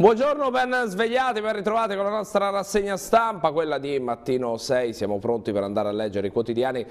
Buongiorno, ben svegliati, ben ritrovati con la nostra rassegna stampa, quella di mattino 6. Siamo pronti per andare a leggere i quotidiani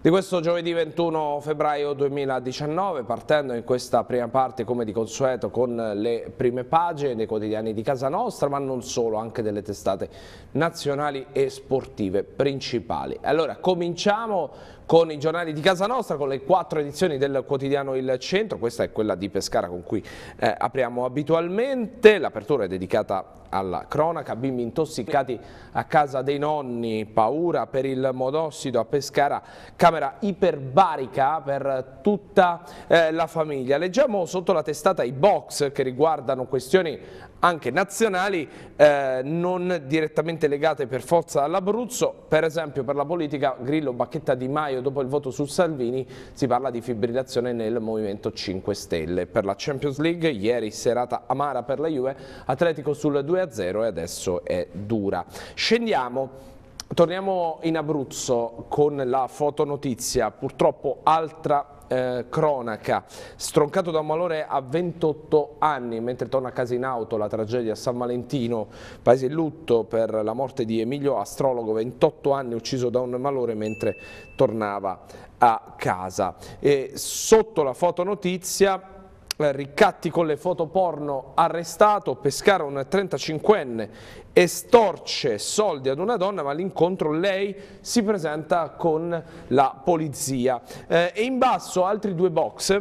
di questo giovedì 21 febbraio 2019, partendo in questa prima parte come di consueto con le prime pagine dei quotidiani di casa nostra, ma non solo, anche delle testate nazionali e sportive principali. Allora, cominciamo con i giornali di casa nostra, con le quattro edizioni del quotidiano Il Centro, questa è quella di Pescara con cui eh, apriamo abitualmente, l'apertura è dedicata alla cronaca, bimbi intossicati a casa dei nonni, paura per il monossido a Pescara, camera iperbarica per tutta eh, la famiglia. Leggiamo sotto la testata i box che riguardano questioni anche nazionali eh, non direttamente legate per forza all'Abruzzo, per esempio per la politica Grillo, Bacchetta Di Maio dopo il voto su Salvini si parla di fibrillazione nel Movimento 5 Stelle. Per la Champions League ieri serata amara per la Juve, Atletico sul 2-0 e adesso è dura. Scendiamo. Torniamo in Abruzzo con la fotonotizia, purtroppo altra eh, cronaca, stroncato da un malore a 28 anni mentre torna a casa in auto, la tragedia a San Valentino, paese in lutto per la morte di Emilio Astrologo, 28 anni ucciso da un malore mentre tornava a casa. E sotto la fotonotizia eh, Riccatti con le foto porno arrestato, Pescara un 35enne estorce soldi ad una donna ma all'incontro lei si presenta con la polizia eh, e in basso altri due box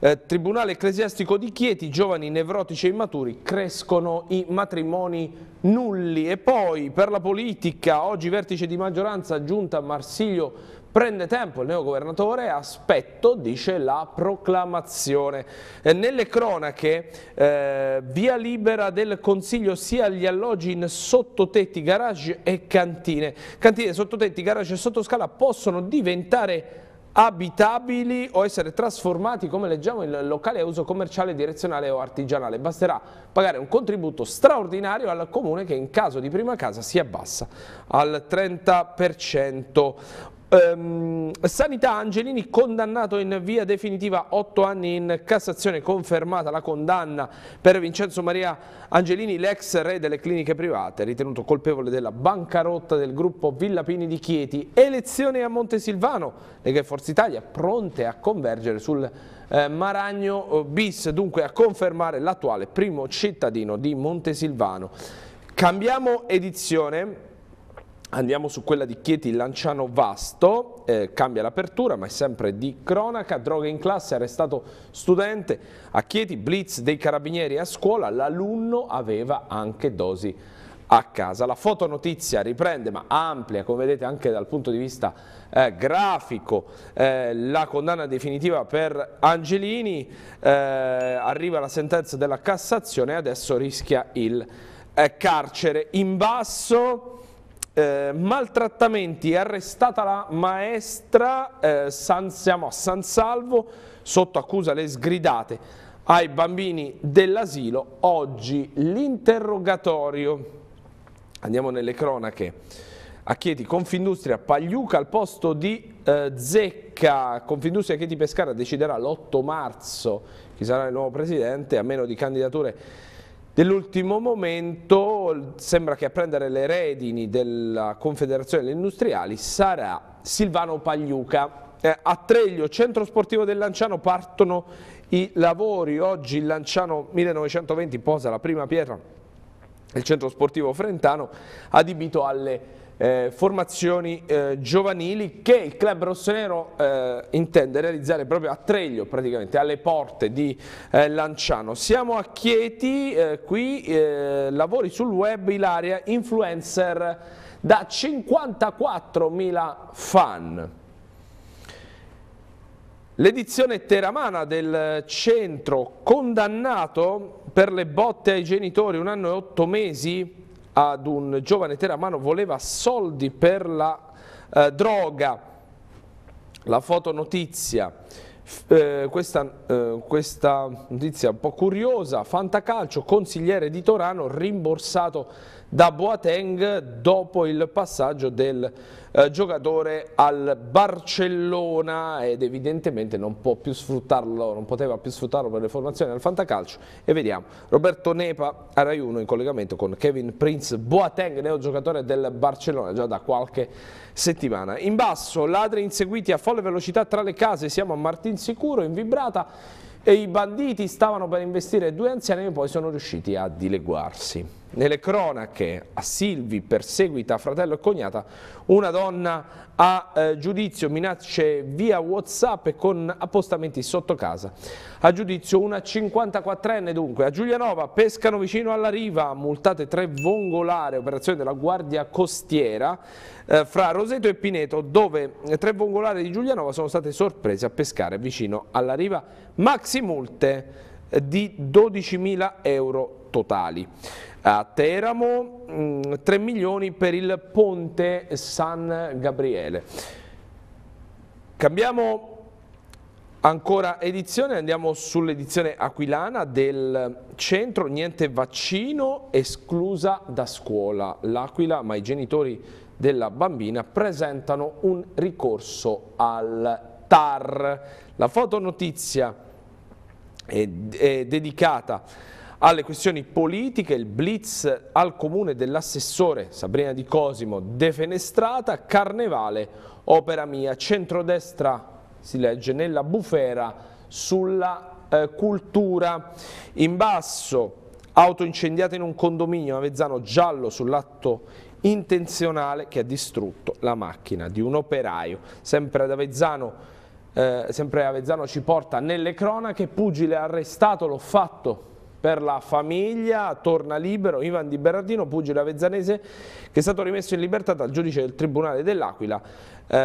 eh, Tribunale ecclesiastico di Chieti, giovani nevrotici e immaturi, crescono i matrimoni nulli. E poi per la politica, oggi vertice di maggioranza giunta Marsiglio Prende tempo il neo governatore, aspetto, dice la proclamazione. Eh, nelle cronache, eh, via libera del Consiglio sia agli alloggi in sottotetti, garage e cantine. Cantine, sottotetti, garage e sottoscala possono diventare abitabili o essere trasformati, come leggiamo, in locale a uso commerciale, direzionale o artigianale. Basterà pagare un contributo straordinario al comune che in caso di prima casa si abbassa al 30%. Ehm, Sanità Angelini condannato in via definitiva 8 anni in Cassazione, confermata la condanna per Vincenzo Maria Angelini, l'ex re delle cliniche private, ritenuto colpevole della bancarotta del gruppo Villapini di Chieti. Elezione a Montesilvano, Lega e Forza Italia pronte a convergere sul eh, Maragno eh, bis, dunque a confermare l'attuale primo cittadino di Montesilvano. Cambiamo edizione Andiamo su quella di Chieti Lanciano Vasto, eh, cambia l'apertura ma è sempre di cronaca, droga in classe, arrestato studente, a Chieti blitz dei carabinieri a scuola, l'alunno aveva anche dosi a casa. La fotonotizia riprende ma amplia, come vedete anche dal punto di vista eh, grafico, eh, la condanna definitiva per Angelini, eh, arriva la sentenza della Cassazione e adesso rischia il eh, carcere. In basso eh, maltrattamenti, arrestata la maestra eh, San, siamo a San Salvo, sotto accusa le sgridate ai bambini dell'asilo, oggi l'interrogatorio. Andiamo nelle cronache. A Chieti, Confindustria, Pagliuca al posto di eh, Zecca. Confindustria Chieti Pescara deciderà l'8 marzo chi sarà il nuovo presidente, a meno di candidature dell'ultimo momento sembra che a prendere le redini della Confederazione degli Industriali sarà Silvano Pagliuca. Eh, a Treglio, centro sportivo del Lanciano, partono i lavori. Oggi il Lanciano 1920 posa la prima pietra il centro sportivo frentano adibito alle eh, formazioni eh, giovanili che il club rossonero eh, intende realizzare proprio a Treglio, praticamente alle porte di eh, Lanciano. Siamo a Chieti, eh, qui eh, lavori sul web Ilaria, influencer da 54.000 fan. L'edizione teramana del centro condannato per le botte ai genitori un anno e otto mesi ad un giovane teramano, voleva soldi per la eh, droga, la fotonotizia. Eh, questa, eh, questa notizia un po' curiosa, Fantacalcio, consigliere di Torano, rimborsato da Boateng dopo il passaggio del eh, giocatore al Barcellona ed evidentemente non può più sfruttarlo, non poteva più sfruttarlo per le formazioni al Fantacalcio e vediamo Roberto Nepa a Rai 1 in collegamento con Kevin Prince Boateng, neo giocatore del Barcellona già da qualche settimana. In basso ladri inseguiti a folle velocità tra le case, siamo a Martinsicuro in Vibrata e i banditi stavano per investire due anziani e poi sono riusciti a dileguarsi nelle cronache a Silvi perseguita fratello e cognata, una donna a eh, giudizio minacce via Whatsapp e con appostamenti sotto casa. A giudizio una 54enne dunque, a Giulianova pescano vicino alla riva, multate tre vongolare, operazione della Guardia Costiera, eh, fra Roseto e Pineto dove tre vongolare di Giulianova sono state sorprese a pescare vicino alla riva, maxi multe eh, di 12.000 euro totali a Teramo, 3 mm, milioni per il ponte San Gabriele. Cambiamo Ancora edizione, andiamo sull'edizione aquilana del centro, niente vaccino, esclusa da scuola. L'Aquila, ma i genitori della bambina presentano un ricorso al TAR. La fotonotizia è, è dedicata alle questioni politiche, il blitz al comune dell'assessore Sabrina Di Cosimo, defenestrata, carnevale, opera mia, centrodestra, si legge, nella bufera sulla eh, cultura. In basso, auto incendiata in un condominio, Avezzano giallo sull'atto intenzionale che ha distrutto la macchina di un operaio. Sempre ad Avezzano, eh, sempre Avezzano ci porta nelle cronache, pugile arrestato, l'ho fatto per la famiglia, torna libero Ivan Di Berardino, pugile avezzanese, che è stato rimesso in libertà dal giudice del Tribunale dell'Aquila, eh,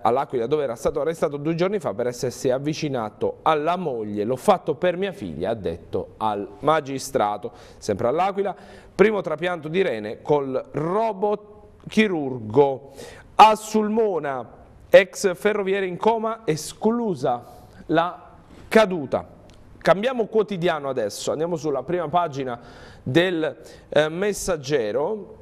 all'Aquila dove era stato arrestato due giorni fa per essersi avvicinato alla moglie, l'ho fatto per mia figlia, ha detto al magistrato. Sempre all'Aquila, primo trapianto di rene col robot chirurgo. A Sulmona, ex ferroviere in coma, esclusa la caduta. Cambiamo quotidiano adesso, andiamo sulla prima pagina del eh, messaggero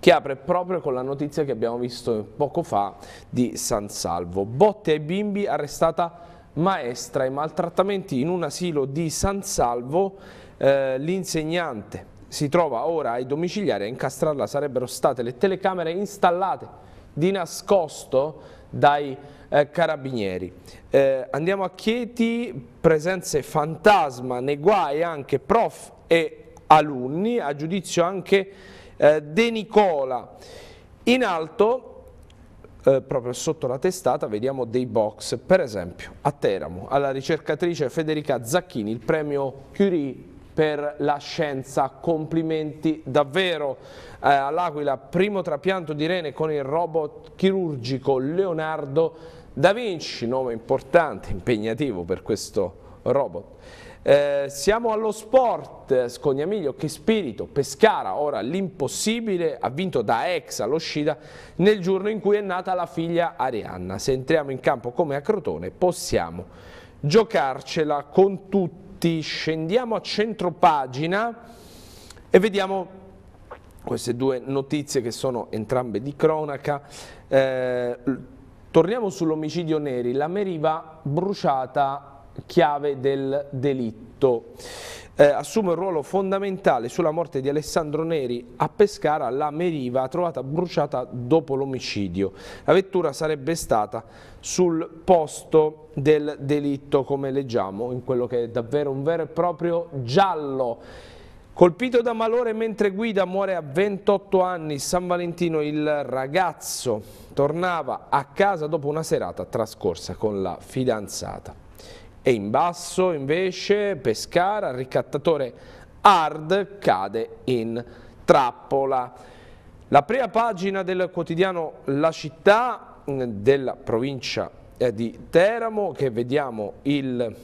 che apre proprio con la notizia che abbiamo visto poco fa di San Salvo. Botte ai bimbi, arrestata maestra e maltrattamenti in un asilo di San Salvo, eh, l'insegnante si trova ora ai domiciliari a incastrarla, sarebbero state le telecamere installate di nascosto dai eh, carabinieri. Eh, andiamo a Chieti, presenze fantasma, nei guai anche prof e alunni, a giudizio anche eh, De Nicola. In alto eh, proprio sotto la testata vediamo dei box, per esempio a Teramo, alla ricercatrice Federica Zacchini, il premio Curie per la scienza, complimenti davvero eh, all'Aquila, primo trapianto di rene con il robot chirurgico Leonardo da Vinci, nome importante, impegnativo per questo robot. Eh, siamo allo sport, eh, Scognamiglio, che spirito, Pescara, ora l'impossibile, ha vinto da ex all'uscita nel giorno in cui è nata la figlia Arianna. Se entriamo in campo come a Crotone possiamo giocarcela con tutti. Scendiamo a centropagina e vediamo queste due notizie che sono entrambe di cronaca. Eh, Torniamo sull'omicidio Neri, la meriva bruciata chiave del delitto. Eh, assume un ruolo fondamentale sulla morte di Alessandro Neri a Pescara la meriva trovata bruciata dopo l'omicidio. La vettura sarebbe stata sul posto del delitto come leggiamo in quello che è davvero un vero e proprio giallo. Colpito da malore mentre guida, muore a 28 anni San Valentino. Il ragazzo tornava a casa dopo una serata trascorsa con la fidanzata. E in basso, invece, Pescara, ricattatore hard, cade in trappola. La prima pagina del quotidiano La Città mm, della provincia eh, di Teramo, che vediamo il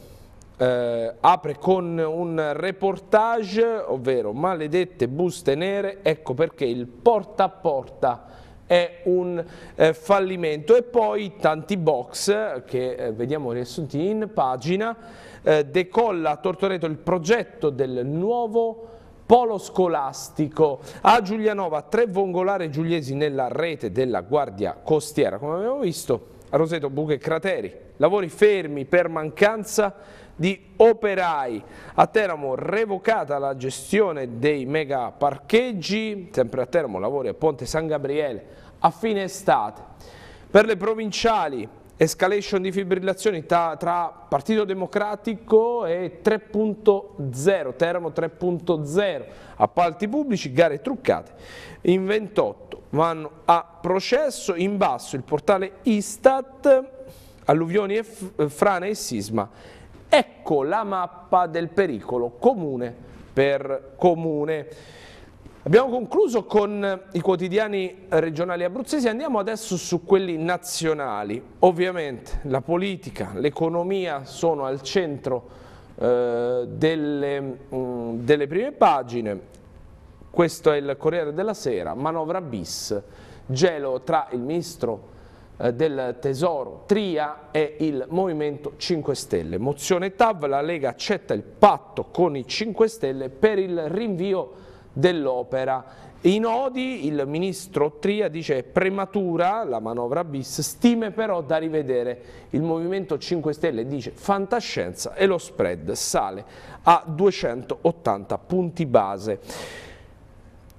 eh, apre con un reportage, ovvero maledette buste nere, ecco perché il porta a porta è un eh, fallimento e poi tanti box che eh, vediamo riassunti in pagina eh, decolla a Tortoreto il progetto del nuovo polo scolastico a Giulianova, tre vongolare giuliesi nella rete della Guardia Costiera, come abbiamo visto, a Roseto, Buche e Crateri, lavori fermi per mancanza di operai. A Teramo revocata la gestione dei mega parcheggi, sempre a Teramo lavori a Ponte San Gabriele a fine estate. Per le provinciali escalation di fibrillazioni tra, tra Partito Democratico e 3.0, Teramo 3.0, appalti pubblici, gare truccate. In 28 vanno a processo, in basso il portale Istat, alluvioni, e frane e sisma Ecco la mappa del pericolo comune per comune. Abbiamo concluso con i quotidiani regionali abruzzesi, andiamo adesso su quelli nazionali. Ovviamente la politica, l'economia sono al centro eh, delle, mh, mm, delle prime pagine. Questo è il Corriere della Sera, manovra bis, gelo tra il ministro eh, del Tesoro, Tria e il Movimento 5 Stelle. Mozione TAV, la Lega accetta il patto con i 5 Stelle per il rinvio dell'opera. I nodi, il ministro Tria dice prematura la manovra bis, stime però da rivedere. Il Movimento 5 Stelle dice fantascienza e lo spread sale a 280 punti base.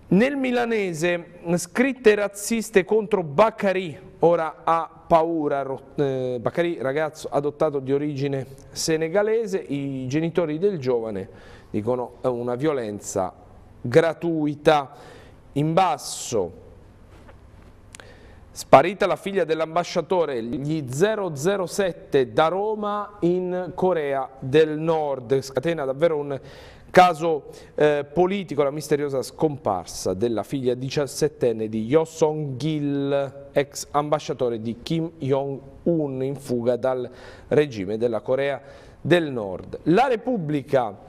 Nel milanese, scritte razziste contro Baccarì, ora ha paura, eh, Bakari ragazzo adottato di origine senegalese, i genitori del giovane dicono è una violenza gratuita. In basso, sparita la figlia dell'ambasciatore, gli 007 da Roma in Corea del Nord, scatena davvero un Caso eh, politico, la misteriosa scomparsa della figlia diciassettenne di Yo Song-gil, ex ambasciatore di Kim Jong-un in fuga dal regime della Corea del Nord. La Repubblica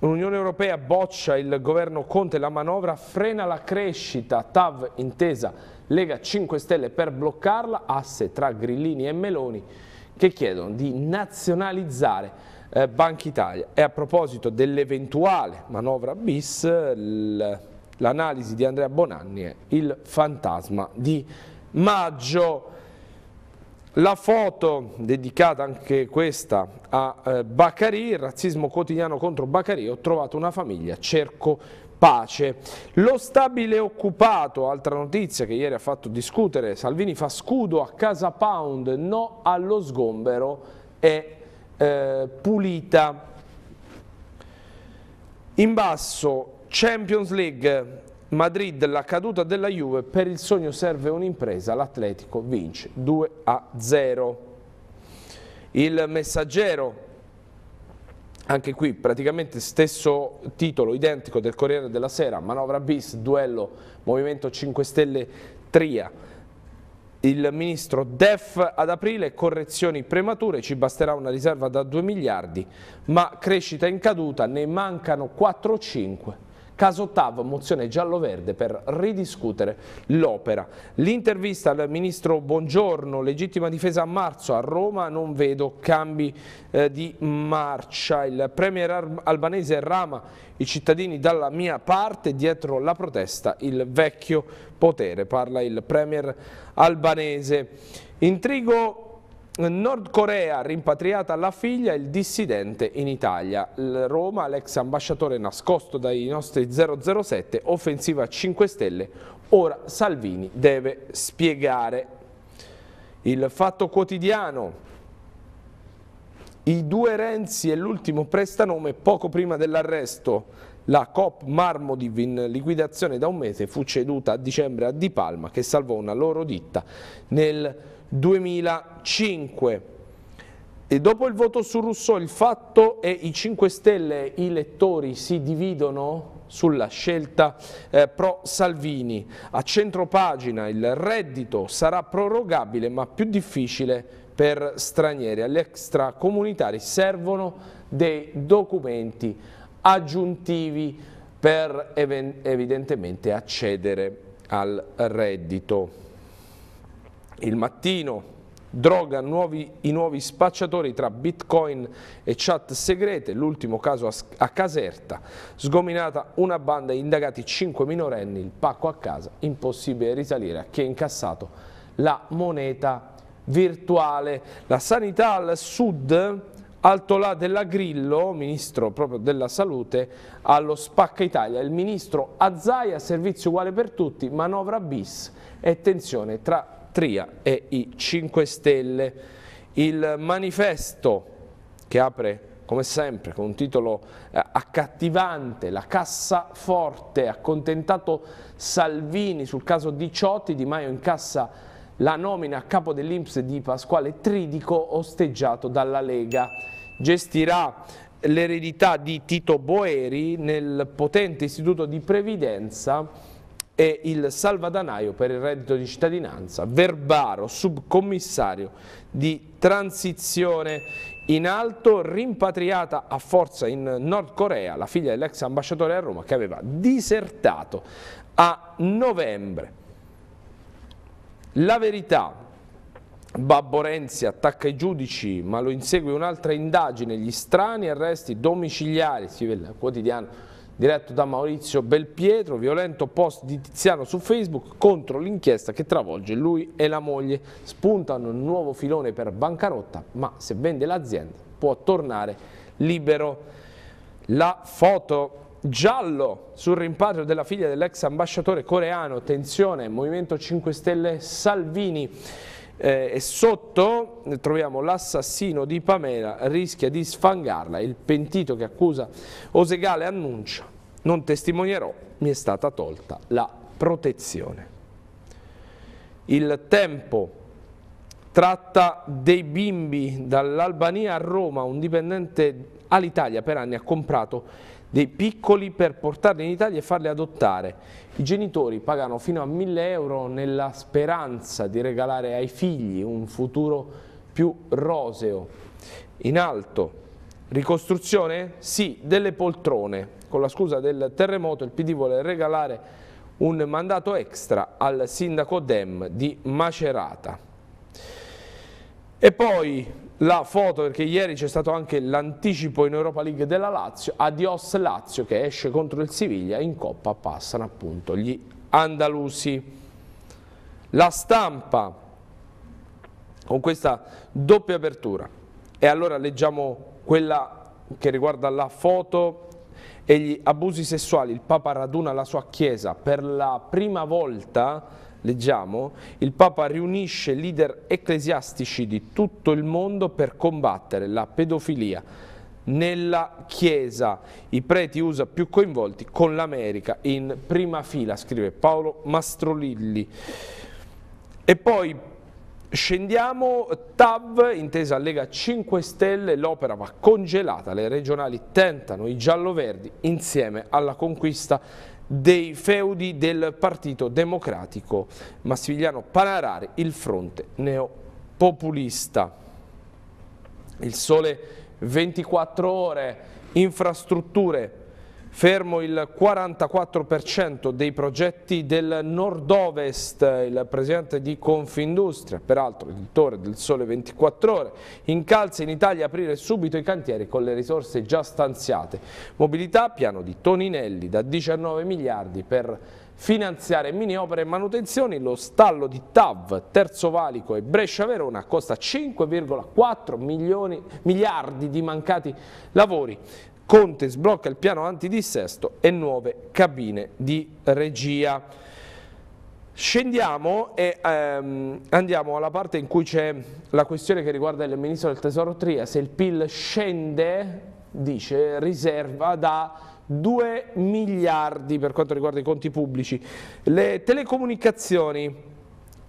L'Unione Europea boccia il governo Conte, la manovra frena la crescita, TAV intesa Lega 5 Stelle per bloccarla, asse tra Grillini e Meloni che chiedono di nazionalizzare eh, Banca Italia. E a proposito dell'eventuale manovra bis, l'analisi di Andrea Bonanni è il fantasma di maggio. La foto dedicata anche questa a eh, Baccarì, il razzismo quotidiano contro Baccarì, ho trovato una famiglia, cerco pace. Lo stabile occupato, altra notizia che ieri ha fatto discutere, Salvini fa scudo a Casa Pound, no allo sgombero e eh, pulita. In basso Champions League Madrid, la caduta della Juve, per il sogno serve un'impresa, l'Atletico vince 2 a 0. Il messaggero, anche qui praticamente stesso titolo, identico del Corriere della Sera, manovra bis, duello, Movimento 5 Stelle, Tria il ministro DEF ad aprile, correzioni premature, ci basterà una riserva da 2 miliardi, ma crescita in caduta, ne mancano 4 o 5. Caso ottavo, mozione giallo-verde per ridiscutere l'opera. L'intervista al ministro Buongiorno, legittima difesa a marzo a Roma, non vedo cambi eh, di marcia. Il premier albanese rama i cittadini dalla mia parte, dietro la protesta il vecchio potere, parla il premier albanese. Intrigo Nord Corea rimpatriata la figlia, il dissidente in Italia. Roma, l'ex ambasciatore nascosto dai nostri 007, offensiva 5 Stelle, ora Salvini deve spiegare. Il fatto quotidiano, i due Renzi e l'ultimo prestanome poco prima dell'arresto. La COP Marmodiv in liquidazione da un mese fu ceduta a dicembre a Di Palma che salvò una loro ditta nel 2005. E dopo il voto su Rousseau il fatto è i 5 Stelle, i lettori si dividono sulla scelta eh, pro Salvini. A centro pagina il reddito sarà prorogabile ma più difficile per stranieri. Agli extracomunitari servono dei documenti aggiuntivi per evidentemente accedere al reddito. Il mattino droga nuovi, i nuovi spacciatori tra bitcoin e chat segrete, l'ultimo caso a, a, Caserta, sgominata una banda indagati 5 minorenni, il pacco a casa, impossibile risalire a chi ha incassato la moneta virtuale. La sanità al sud, Altolà della Grillo, ministro proprio della salute, allo Spacca Italia, il ministro Azzaia, servizio uguale per tutti, manovra bis e tensione tra Tria e i 5 Stelle. Il manifesto che apre come sempre con un titolo eh, accattivante, la cassaforte, accontentato Salvini sul caso di Ciotti, Di Maio in cassa la nomina a capo dell'Inps di Pasquale Tridico osteggiato dalla Lega. Gestirà l'eredità di Tito Boeri nel potente istituto di previdenza e il salvadanaio per il reddito di cittadinanza, Verbaro, subcommissario di transizione in alto, rimpatriata a forza in Nord Corea, la figlia dell'ex ambasciatore a Roma che aveva disertato a novembre. La verità, Babbo Renzi attacca i giudici ma lo insegue un'altra indagine, gli strani arresti domiciliari, scrive il quotidiano diretto da Maurizio Belpietro, violento post di Tiziano su Facebook contro l'inchiesta che travolge lui e la moglie. Spuntano un nuovo filone per bancarotta, ma se vende l'azienda può tornare libero. La foto giallo sul rimpatrio della figlia dell'ex ambasciatore coreano, tensione, Movimento 5 Stelle Salvini eh, e sotto eh, troviamo l'assassino di Pamela, rischia di sfangarla, il pentito che accusa Osegale annuncia, non testimonierò, mi è stata tolta la protezione. Il tempo tratta dei bimbi dall'Albania a Roma, un dipendente all'Italia per anni ha comprato dei piccoli per portarli in Italia e farli adottare. I genitori pagano fino a 1000 euro nella speranza di regalare ai figli un futuro più roseo. In alto, ricostruzione? Sì, delle poltrone. Con la scusa del terremoto il PD vuole regalare un mandato extra al sindaco Dem di Macerata. E poi la foto perché ieri c'è stato anche l'anticipo in Europa League della Lazio, adios Lazio che esce contro il Siviglia, in Coppa passano appunto gli andalusi. La stampa con questa doppia apertura e allora leggiamo quella che riguarda la foto e gli abusi sessuali, il Papa raduna la sua chiesa per la prima volta Leggiamo, il Papa riunisce leader ecclesiastici di tutto il mondo per combattere la pedofilia nella Chiesa. I preti USA più coinvolti con l'America in prima fila, scrive Paolo Mastrolilli. E poi Scendiamo, TAV, intesa Lega 5 Stelle, l'opera va congelata, le regionali tentano i giallo-verdi insieme alla conquista dei feudi del Partito Democratico Massimiliano Panarari, il fronte neopopulista. Il sole 24 ore, infrastrutture Fermo il 44% dei progetti del nord-ovest, il presidente di Confindustria, peraltro editore del Sole 24 Ore, incalza in Italia aprire subito i cantieri con le risorse già stanziate. Mobilità, piano di Toninelli da 19 miliardi per finanziare mini opere e manutenzioni, lo stallo di TAV, Terzo Valico e Brescia-Verona costa 5,4 miliardi di mancati lavori. Conte sblocca il piano antidissesto e nuove cabine di regia. Scendiamo e ehm, andiamo alla parte in cui c'è la questione che riguarda il ministro del tesoro Tria, se il PIL scende, dice, riserva da 2 miliardi per quanto riguarda i conti pubblici. Le telecomunicazioni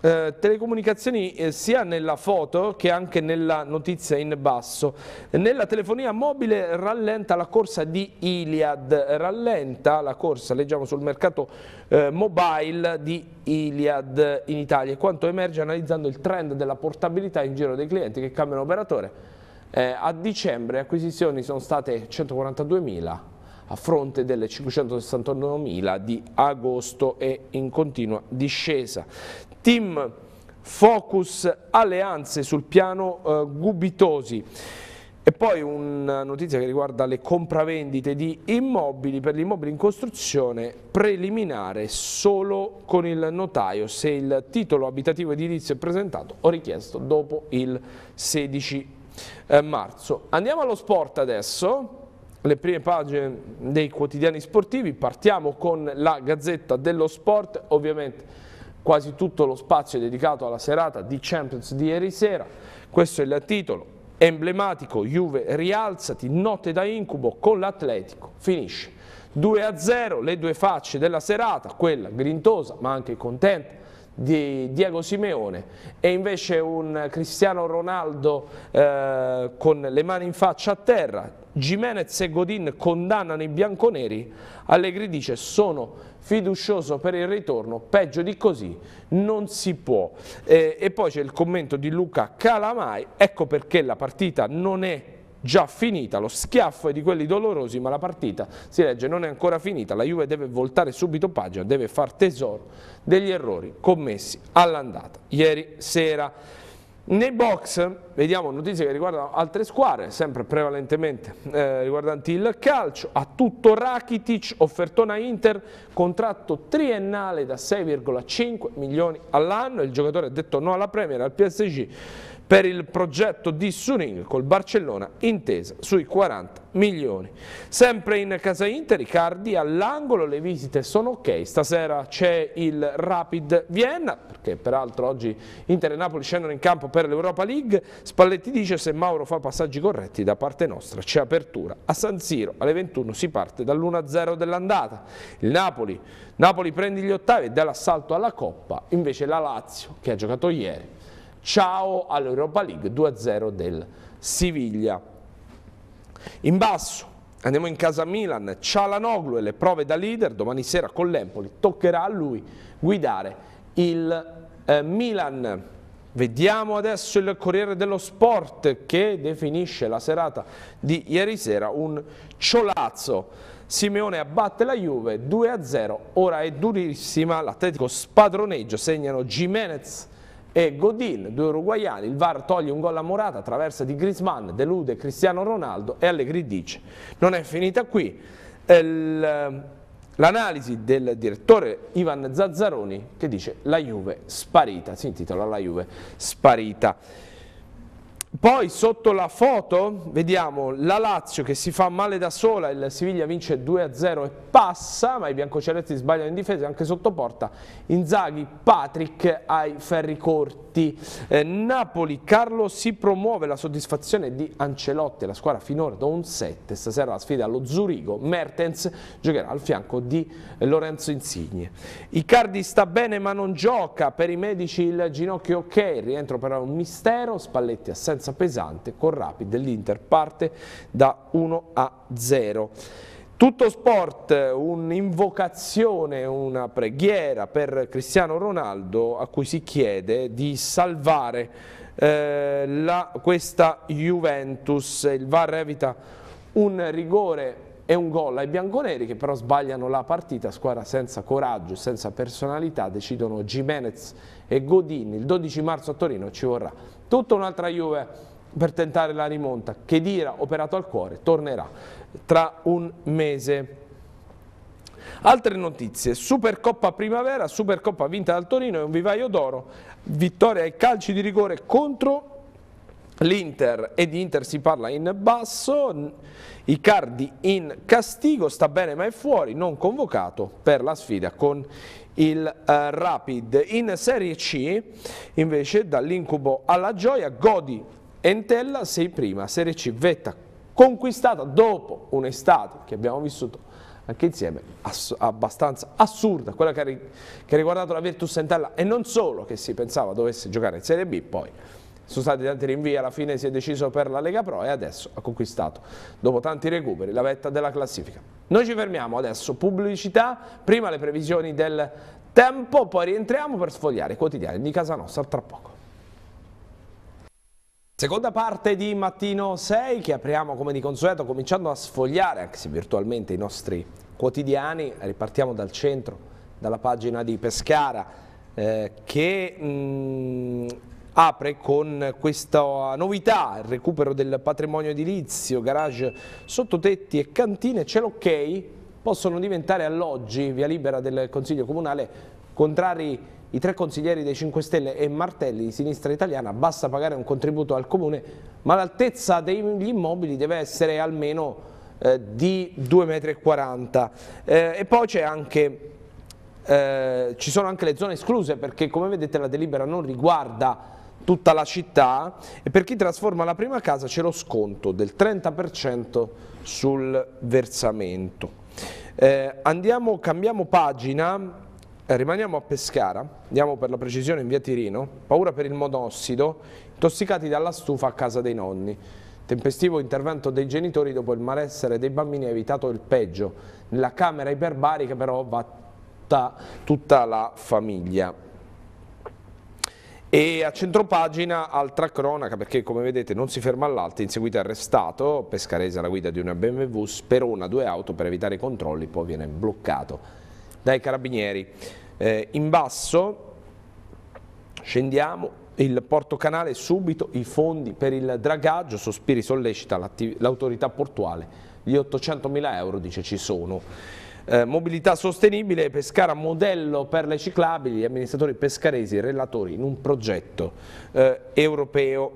eh, telecomunicazioni eh, sia nella foto che anche nella notizia in basso. Nella telefonia mobile rallenta la corsa di Iliad, rallenta la corsa, leggiamo sul mercato eh, mobile di Iliad in Italia, quanto emerge analizzando il trend della portabilità in giro dei clienti che cambiano operatore. Eh, a dicembre acquisizioni sono state 142.000 a fronte delle 569.000 di agosto e in continua discesa. Team Focus Alleanze sul piano eh, Gubitosi. E poi una notizia che riguarda le compravendite di immobili per gli immobili in costruzione preliminare solo con il notaio se il titolo abitativo edilizio è presentato o richiesto dopo il 16 eh, marzo. Andiamo allo sport adesso le prime pagine dei quotidiani sportivi, partiamo con la Gazzetta dello Sport, ovviamente quasi tutto lo spazio è dedicato alla serata di Champions di ieri sera, questo è il titolo, emblematico Juve rialzati, notte da incubo con l'Atletico, finisce 2 0, le due facce della serata, quella grintosa ma anche contenta di Diego Simeone e invece un Cristiano Ronaldo eh, con le mani in faccia a terra, Jimenez e Godin condannano i bianconeri, Allegri dice sono fiducioso per il ritorno, peggio di così non si può. Eh, e poi c'è il commento di Luca Calamai, ecco perché la partita non è già finita, lo schiaffo è di quelli dolorosi ma la partita si legge non è ancora finita, la Juve deve voltare subito pagina, deve far tesoro degli errori commessi all'andata ieri sera. Nei box vediamo notizie che riguardano altre squadre, sempre prevalentemente eh, riguardanti il calcio, a tutto Rakitic, offertona Inter, contratto triennale da 6,5 milioni all'anno, il giocatore ha detto no alla Premier, al PSG per il progetto di Suning col Barcellona, intesa sui 40 milioni. Sempre in casa Inter, Icardi all'angolo, le visite sono ok, stasera c'è il Rapid Vienna, perché peraltro oggi Inter e Napoli scendono in campo per l'Europa League, Spalletti dice se Mauro fa passaggi corretti da parte nostra c'è apertura. A San Siro alle 21 si parte dall'1-0 dell'andata, il Napoli, Napoli prende gli ottavi e dà l'assalto alla Coppa, invece la Lazio che ha giocato ieri Ciao all'Europa League 2-0 del Siviglia. In basso andiamo in casa Milan, Cialanoglu e le prove da leader, domani sera con l'Empoli, toccherà a lui guidare il eh, Milan. Vediamo adesso il Corriere dello Sport che definisce la serata di ieri sera un ciolazzo. Simeone abbatte la Juve 2-0, ora è durissima, l'Atletico spadroneggia, segnano Jimenez e Godin, due uruguaiani, il VAR toglie un gol a Morata, attraversa di Griezmann, delude Cristiano Ronaldo e Allegri dice non è finita qui. L'analisi del direttore Ivan Zazzaroni che dice la Juve sparita, si intitola la Juve sparita. Poi sotto la foto vediamo la Lazio che si fa male da sola, il Siviglia vince 2-0 e passa, ma i biancocelesti sbagliano in difesa anche sotto porta. Inzaghi, Patrick ai ferri corti. Eh, Napoli, Carlo si promuove la soddisfazione di Ancelotti, la squadra finora da un 7. Stasera la sfida allo Zurigo, Mertens giocherà al fianco di Lorenzo Insigne. Icardi sta bene ma non gioca, per i medici il ginocchio ok, rientro però è un mistero, Spalletti assente presenza pesante con rapid l'Inter parte da 1 a 0. Tutto sport, un'invocazione, una preghiera per Cristiano Ronaldo a cui si chiede di salvare eh, la, questa Juventus. Il VAR evita un rigore e un gol ai bianconeri che però sbagliano la partita, squadra senza coraggio, senza personalità, decidono Jimenez e Godin il 12 marzo a Torino ci vorrà. Tutta un'altra Juve per tentare la rimonta. Che Dira, operato al cuore, tornerà tra un mese. Altre notizie, Supercoppa Primavera, Supercoppa vinta dal Torino e un vivaio d'oro, vittoria ai calci di rigore contro l'Inter e di Inter si parla in basso, Icardi in castigo, sta bene ma è fuori, non convocato per la sfida con il eh, Rapid. In Serie C invece dall'incubo alla gioia Godi Entella sei prima, Serie C vetta conquistata dopo un'estate che abbiamo vissuto anche insieme ass abbastanza assurda, quella che ha, che ha riguardato la Virtus Entella e non solo che si pensava dovesse giocare in Serie B, poi sono stati tanti rinvii, alla fine si è deciso per la Lega Pro e adesso ha conquistato, dopo tanti recuperi, la vetta della classifica. Noi ci fermiamo adesso, pubblicità, prima le previsioni del tempo, poi rientriamo per sfogliare i quotidiani di casa nostra tra poco. Seconda parte di Mattino 6 che apriamo come di consueto cominciando a sfogliare anche se virtualmente i nostri quotidiani, ripartiamo dal centro, dalla pagina di Pescara eh, che mh, mm, apre con questa novità, il recupero del patrimonio edilizio, garage sottotetti e cantine, c'è l'ok, ok, possono diventare alloggi, via libera del Consiglio Comunale, contrari i tre consiglieri dei 5 Stelle e Martelli di Sinistra Italiana, basta pagare un contributo al Comune, ma l'altezza degli immobili deve essere almeno eh, di 2,40 m. Eh, e poi c'è anche... Eh, ci sono anche le zone escluse perché come vedete la delibera non riguarda tutta la città e per chi trasforma la prima casa c'è lo sconto del 30% sul versamento. Eh, andiamo, cambiamo pagina, eh, rimaniamo a Pescara, andiamo per la precisione in via Tirino, paura per il monossido, intossicati dalla stufa a casa dei nonni. Tempestivo intervento dei genitori dopo il malessere dei bambini ha evitato il peggio. Nella camera iperbarica però va tutta la famiglia. E a centropagina altra cronaca perché come vedete non si ferma all'alta, inseguito e arrestato, Pescarese alla guida di una BMW, sperona due auto per evitare i controlli, poi viene bloccato dai carabinieri. Eh, in basso scendiamo il porto canale subito i fondi per il dragaggio, Sospiri sollecita l'autorità portuale, gli 800 euro dice ci sono. Eh, mobilità sostenibile, Pescara modello per le ciclabili, gli amministratori pescaresi relatori in un progetto eh, europeo.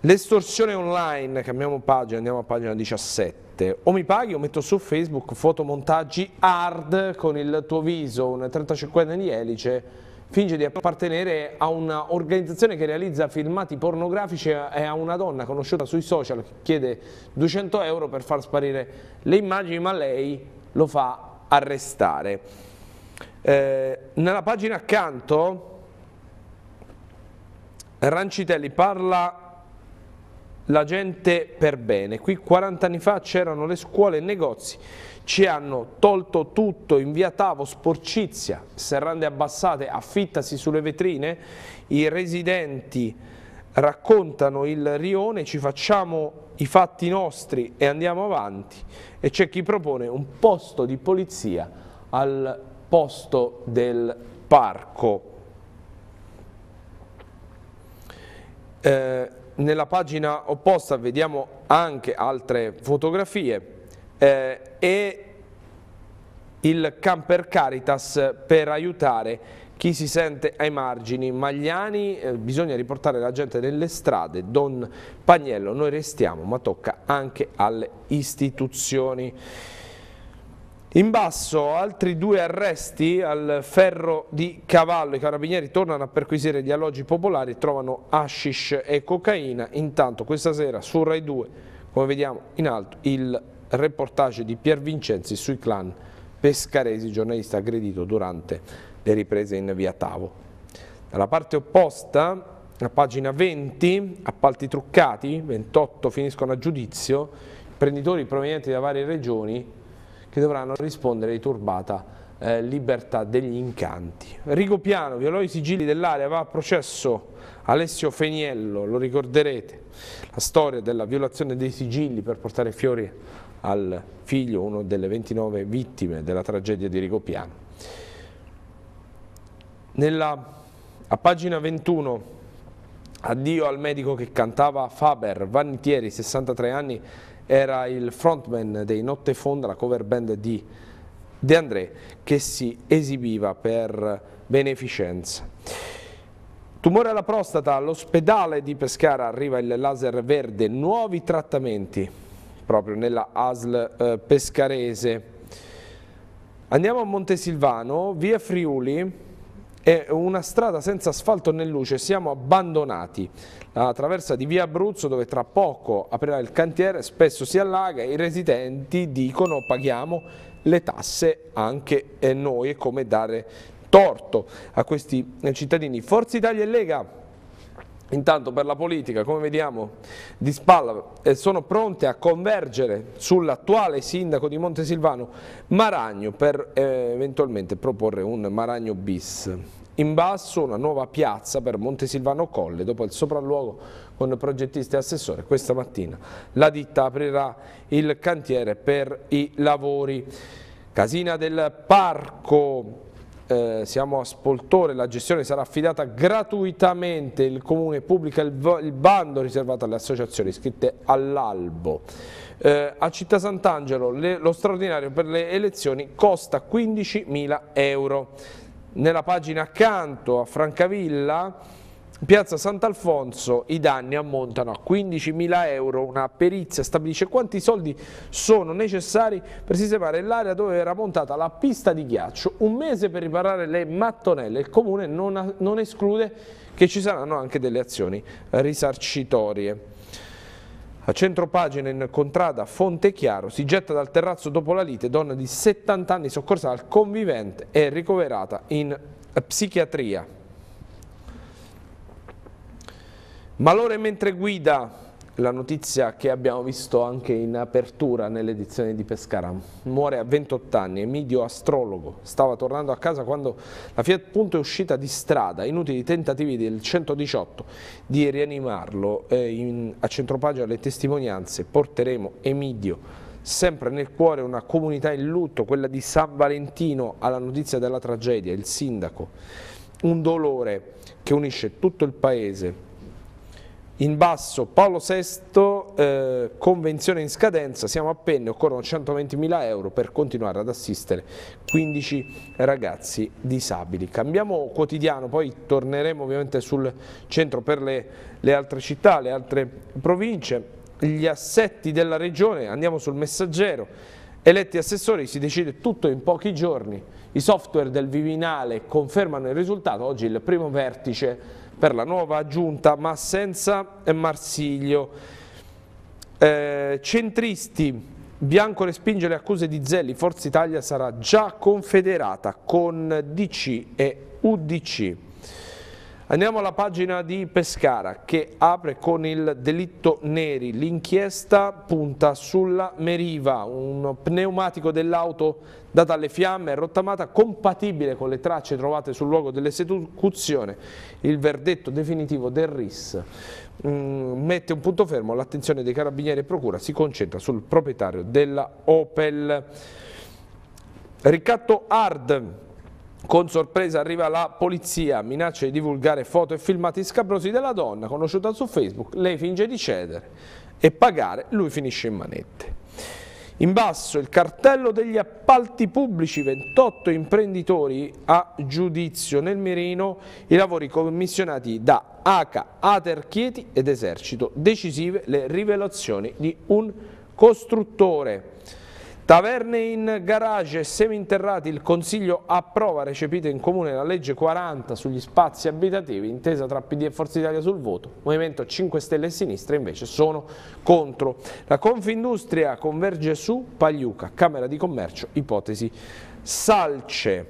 L'estorsione online, cambiamo pagina, andiamo a pagina 17. O mi paghi o metto su Facebook fotomontaggi hard con il tuo viso, un 35enne di elice finge di appartenere a un'organizzazione che realizza filmati pornografici e a una donna conosciuta sui social che chiede 200 euro per far sparire le immagini ma lei lo fa arrestare. Eh, nella pagina accanto Rancitelli parla la gente per bene. Qui 40 anni fa c'erano le scuole e i negozi, ci hanno tolto tutto in via Tavo, sporcizia, serrande abbassate, affittasi sulle vetrine, i residenti raccontano il rione, ci facciamo i fatti nostri e andiamo avanti e c'è chi propone un posto di polizia al posto del parco. Eh, nella pagina opposta vediamo anche altre fotografie eh, e il Camper Caritas per aiutare chi si sente ai margini. Magliani, eh, bisogna riportare la gente nelle strade, Don Pagnello, noi restiamo, ma tocca anche alle istituzioni. In basso altri due arresti al ferro di cavallo, i carabinieri tornano a perquisire gli alloggi popolari e trovano hashish e cocaina, intanto questa sera su Rai 2, come vediamo in alto, il reportage di Pier Vincenzi sui clan pescaresi, giornalista aggredito durante le riprese in via Tavo. Dalla parte opposta, a pagina 20, appalti truccati, 28 finiscono a giudizio, imprenditori provenienti da varie regioni che dovranno rispondere di turbata eh, libertà degli incanti. Rigo Piano violò i sigilli dell'area, va a processo Alessio Feniello, lo ricorderete, la storia della violazione dei sigilli per portare fiori al figlio, una delle 29 vittime della tragedia di Rigopiano. Nella, a pagina 21 Addio al medico che cantava Faber, Vanitieri, 63 anni, era il frontman dei Notte Fonda, la cover band di De André, che si esibiva per beneficenza. Tumore alla prostata, all'ospedale di Pescara arriva il laser verde, nuovi trattamenti proprio nella ASL eh, pescarese. Andiamo a Montesilvano, via Friuli, è una strada senza asfalto né luce, siamo abbandonati. La traversa di via Abruzzo dove tra poco aprirà il cantiere spesso si allaga e i residenti dicono paghiamo le tasse anche eh, noi e come dare torto a questi eh, cittadini. Forza Italia e Lega! Intanto per la politica, come vediamo, di spalla eh, sono pronte a convergere sull'attuale sindaco di Montesilvano Maragno per eh, eventualmente proporre un Maragno bis. In basso una nuova piazza per Montesilvano Colle dopo il sopralluogo con progettista e assessore. Questa mattina la ditta aprirà il cantiere per i lavori. Casina del Parco eh, siamo a Spoltore, la gestione sarà affidata gratuitamente, il Comune pubblica il, il bando riservato alle associazioni iscritte all'albo. Eh, a Città Sant'Angelo lo straordinario per le elezioni costa 15.000 euro. Nella pagina accanto a Francavilla Piazza Sant'Alfonso i danni ammontano a 15.000 euro, una perizia stabilisce quanti soldi sono necessari per sistemare l'area dove era montata la pista di ghiaccio, un mese per riparare le mattonelle, il comune non, non esclude che ci saranno anche delle azioni risarcitorie. A centro pagina in contrada Fontechiaro si getta dal terrazzo dopo la lite, donna di 70 anni soccorsa al convivente e ricoverata in psichiatria. Malore mentre guida, la notizia che abbiamo visto anche in apertura nell'edizione di Pescara. Muore a 28 anni, Emidio astrologo, stava tornando a casa quando la Fiat Punto è uscita di strada, inutili tentativi del 118 di rianimarlo. Eh, in, a centropaggio alle testimonianze porteremo Emidio sempre nel cuore una comunità in lutto, quella di San Valentino, alla notizia della tragedia, il sindaco. Un dolore che unisce tutto il paese, in basso Paolo VI, eh, convenzione in scadenza, siamo a penne, occorrono 120.000 euro per continuare ad assistere 15 ragazzi disabili. Cambiamo quotidiano, poi torneremo ovviamente sul centro per le, le altre città, le altre province, gli assetti della regione, andiamo sul messaggero, Eletti assessori si decide tutto in pochi giorni, i software del Vivinale confermano il risultato, oggi il primo vertice per la nuova giunta, ma senza Marsiglio. Eh, centristi, Bianco respinge le accuse di Zelli, Forza Italia sarà già confederata con DC e UDC. Andiamo alla pagina di Pescara che apre con il delitto Neri. L'inchiesta punta sulla Meriva, un pneumatico dell'auto data alle fiamme e rottamata compatibile con le tracce trovate sul luogo dell'esecuzione. Il verdetto definitivo del RIS mm, mette un punto fermo, l'attenzione dei carabinieri e procura si concentra sul proprietario della Opel. Riccatto Hard con sorpresa arriva la polizia, minaccia di divulgare foto e filmati scabrosi della donna conosciuta su Facebook, lei finge di cedere e pagare, lui finisce in manette. In basso il cartello degli appalti pubblici, 28 imprenditori a giudizio nel mirino, i lavori commissionati da ACA, Aterchieti ed Esercito, decisive le rivelazioni di un costruttore. Taverne in garage, seminterrati, il Consiglio approva recepita in comune la legge 40 sugli spazi abitativi, intesa tra PD e Forza Italia sul voto, Movimento 5 Stelle e Sinistra invece sono contro. La Confindustria converge su Pagliuca, Camera di Commercio, ipotesi Salce.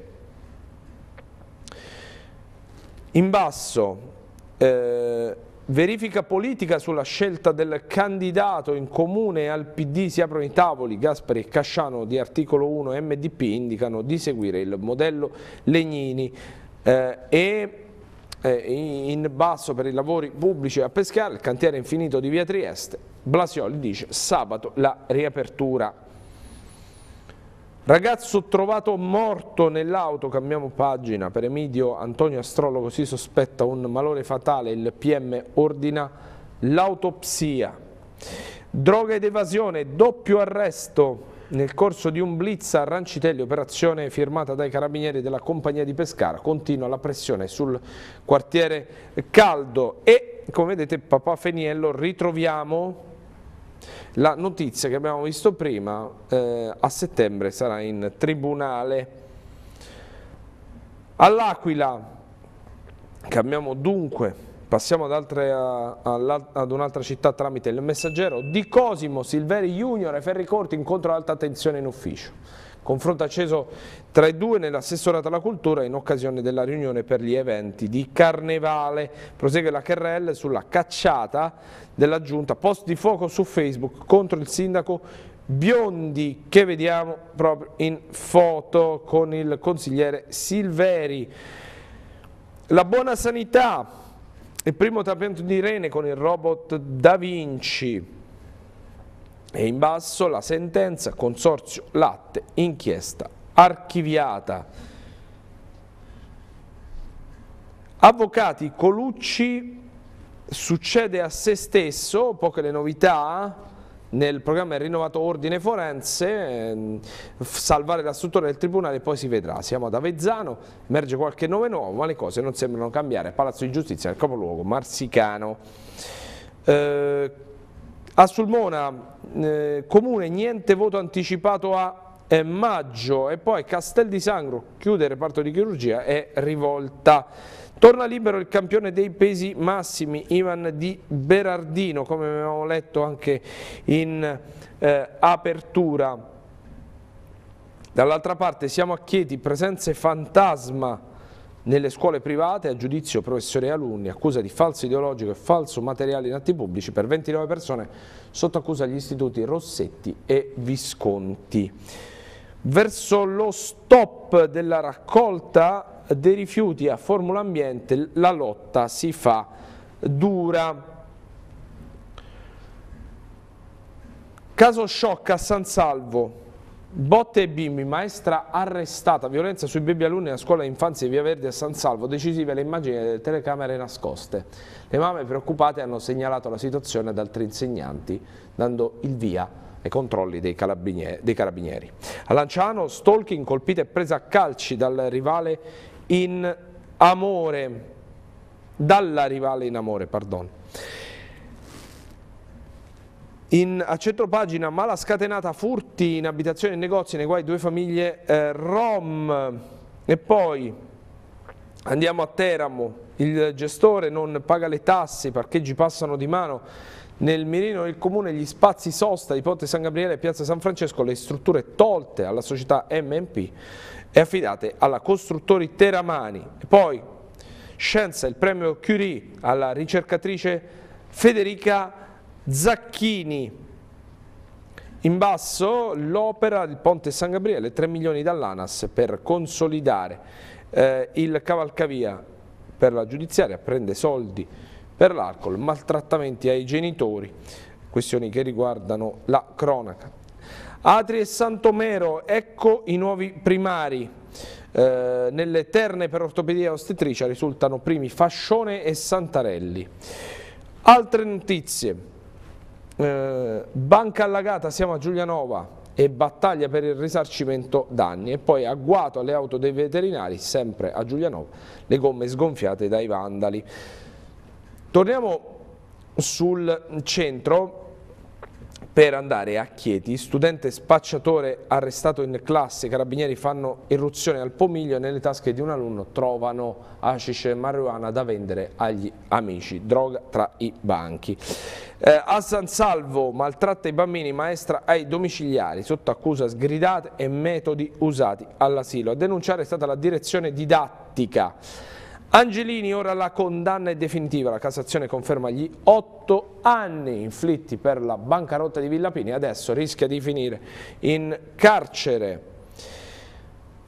In basso... Eh, Verifica politica sulla scelta del candidato in comune al PD si aprono i tavoli. Gasperi e Casciano di articolo 1 MDP indicano di seguire il modello Legnini eh, e eh, in basso per i lavori pubblici a Pescara, il cantiere infinito di Via Trieste. Blasioli dice sabato la riapertura. Ragazzo trovato morto nell'auto, cambiamo pagina, per Emidio Antonio Astrologo si sospetta un malore fatale, il PM ordina l'autopsia. Droga ed evasione, doppio arresto nel corso di un blitz a Rancitelli, operazione firmata dai carabinieri della compagnia di Pescara, continua la pressione sul quartiere caldo e come vedete papà Feniello ritroviamo la notizia che abbiamo visto prima, eh, a settembre sarà in tribunale. All'Aquila, cambiamo dunque, passiamo ad, altre, ad un'altra città tramite il messaggero, di Cosimo, Silveri Junior e Ferri Corti incontro ad alta tensione in ufficio. Confronto acceso tra i due nell'assessorato alla cultura in occasione della riunione per gli eventi di Carnevale. Prosegue la Kerrel sulla cacciata della giunta, post di fuoco su Facebook contro il sindaco Biondi che vediamo proprio in foto con il consigliere Silveri. La buona sanità, il primo tappeto di Rene con il robot Da Vinci. E in basso la sentenza Consorzio Latte, inchiesta archiviata. Avvocati Colucci succede a se stesso, poche le novità, nel programma il rinnovato ordine forense, ehm, salvare la struttura del Tribunale poi si vedrà. Siamo ad Avezzano, emerge qualche nome nuovo, ma le cose non sembrano cambiare. Palazzo di Giustizia, nel capoluogo marsicano. Eh, a Sulmona, eh, Comune, niente voto anticipato a eh, maggio e poi Castel di Sangro chiude il reparto di chirurgia è rivolta. Torna libero il campione dei pesi massimi Ivan Di Berardino come avevamo letto anche in eh, apertura. Dall'altra parte siamo a Chieti, presenze fantasma nelle scuole private, a giudizio professori e alunni, accusa di falso ideologico e falso materiale in atti pubblici per 29 persone sotto accusa agli istituti Rossetti e Visconti. Verso lo stop della raccolta dei rifiuti a Formula Ambiente la lotta si fa dura. Caso shock a San Salvo, Botte e bimbi, maestra arrestata, violenza sui baby alunni alla scuola infanzia di Via Verde a San Salvo, decisive le immagini delle telecamere nascoste. Le mamme preoccupate hanno segnalato la situazione ad altri insegnanti, dando il via ai controlli dei, dei carabinieri. A Lanciano, stalking colpita e presa a calci dal rivale in amore, dalla rivale in amore, perdono. In, a centropagina, mala scatenata, furti in abitazioni e negozi, nei guai due famiglie eh, Rom. E poi andiamo a Teramo, il gestore non paga le tasse, i parcheggi passano di mano. Nel mirino del comune gli spazi sosta di Ponte San Gabriele e Piazza San Francesco, le strutture tolte alla società MMP e affidate alla costruttori Teramani. E poi scienza, il premio Curie alla ricercatrice Federica Zacchini. In basso l'opera, del ponte San Gabriele, 3 milioni dall'ANAS per consolidare eh, il cavalcavia per la giudiziaria, prende soldi per l'alcol, maltrattamenti ai genitori, questioni che riguardano la cronaca. Atri e Santomero, ecco i nuovi primari. Eh, nelle terne per ortopedia ostetricia risultano primi Fascione e Santarelli. Altre notizie. Eh, banca allagata siamo a Giulianova e battaglia per il risarcimento danni e poi agguato alle auto dei veterinari, sempre a Giulianova, le gomme sgonfiate dai vandali. Torniamo sul centro per andare a Chieti, studente spacciatore arrestato in classe, i carabinieri fanno irruzione al pomiglio e nelle tasche di un alunno trovano hashish e marijuana da vendere agli amici, droga tra i banchi. Eh, a San Salvo maltratta i bambini, maestra ai domiciliari, sotto accusa sgridate e metodi usati all'asilo. A denunciare è stata la direzione didattica Angelini ora la condanna è definitiva, la Cassazione conferma gli otto anni inflitti per la bancarotta di Villapini, adesso rischia di finire in carcere.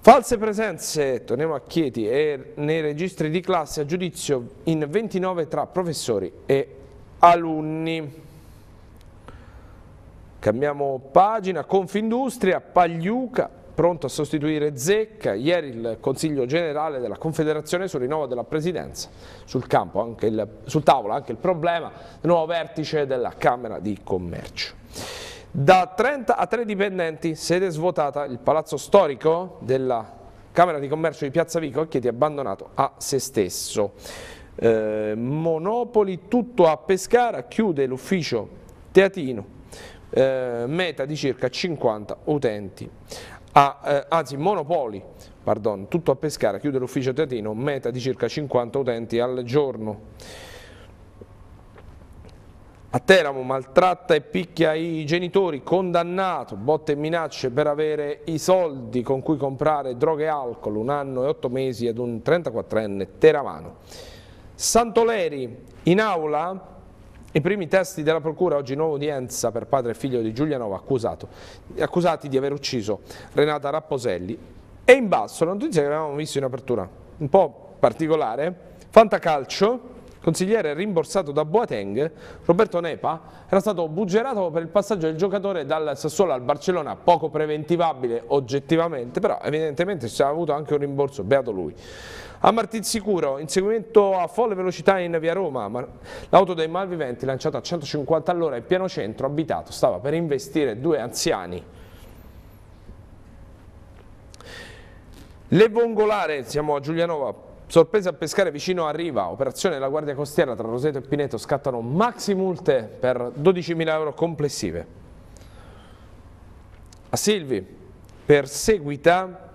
False presenze, torniamo a Chieti, e nei registri di classe a giudizio in 29 tra professori e alunni. Cambiamo pagina, Confindustria, Pagliuca, pronto a sostituire Zecca, ieri il Consiglio Generale della Confederazione sul rinnovo della Presidenza, sul, campo, il, sul tavolo anche il problema del nuovo vertice della Camera di Commercio. Da 30 a 3 dipendenti, sede svuotata, il palazzo storico della Camera di Commercio di Piazza Vico Occhietti abbandonato a se stesso. Eh, Monopoli tutto a Pescara, chiude l'ufficio Teatino, eh, meta di circa 50 utenti a, eh, anzi monopoli, pardon, tutto a Pescara, chiude l'ufficio teatino, meta di circa 50 utenti al giorno. A Teramo maltratta e picchia i genitori, condannato, botte e minacce per avere i soldi con cui comprare droghe e alcol, un anno e otto mesi ad un 34enne teramano. Santoleri in aula i primi testi della procura oggi nuova udienza per padre e figlio di Giulianova accusato, accusati di aver ucciso Renata Rapposelli. E in basso la notizia che avevamo visto in apertura, un po' particolare, Fantacalcio, consigliere rimborsato da Boateng, Roberto Nepa, era stato buggerato per il passaggio del giocatore dal Sassuolo al Barcellona, poco preventivabile oggettivamente, però evidentemente si ha avuto anche un rimborso, beato lui. A Martinsicuro, inseguimento a folle velocità in via Roma, l'auto dei malviventi lanciata a 150 all'ora in pieno centro abitato stava per investire due anziani. Le Vongolare, siamo a Giulianova, sorpresa a pescare vicino a Riva, operazione della Guardia Costiera tra Roseto e Pineto scattano maxi multe per 12.000 euro complessive. A Silvi, perseguita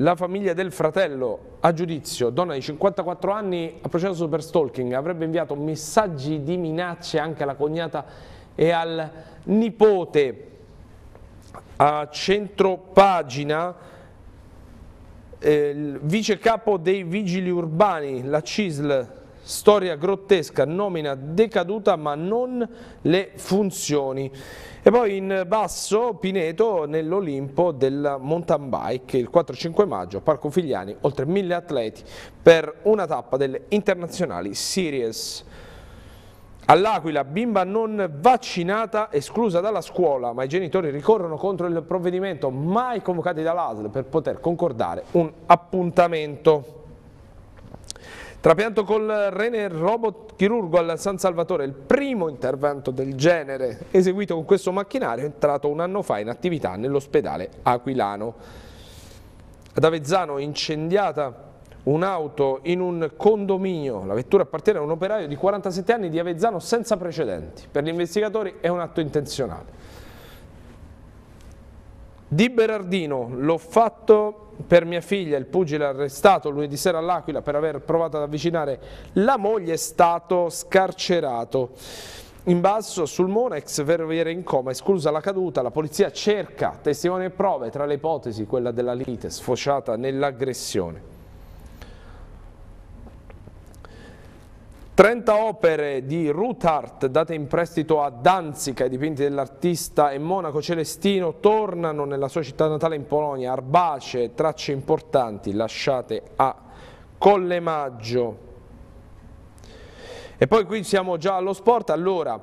la famiglia del fratello a giudizio, donna di 54 anni, a processo per stalking, avrebbe inviato messaggi di minacce anche alla cognata e al nipote. A centro pagina, eh, il vice capo dei vigili urbani, la CISL, storia grottesca, nomina decaduta ma non le funzioni. E poi in basso Pineto nell'Olimpo del mountain bike il 4-5 maggio, Parco Figliani, oltre mille atleti per una tappa delle internazionali series. All'Aquila, bimba non vaccinata, esclusa dalla scuola, ma i genitori ricorrono contro il provvedimento mai convocati dall'ASL per poter concordare un appuntamento. Trapianto col rene robot chirurgo al San Salvatore, il primo intervento del genere eseguito con questo macchinario è entrato un anno fa in attività nell'ospedale Aquilano. Ad Avezzano incendiata un'auto in un condominio, la vettura appartiene a un operaio di 47 anni di Avezzano senza precedenti. Per gli investigatori è un atto intenzionale. Di Berardino, l'ho fatto per mia figlia, il pugile arrestato lunedì sera all'Aquila per aver provato ad avvicinare la moglie è stato scarcerato. In basso sul Monex, Verviere in coma, esclusa la caduta, la polizia cerca testimoni e prove, tra le ipotesi quella della lite sfociata nell'aggressione. 30 opere di Ruthart date in prestito a Danzica, i dipinti dell'artista e monaco celestino, tornano nella sua città natale in Polonia, Arbace, tracce importanti lasciate a Collemaggio. E poi qui siamo già allo sport, allora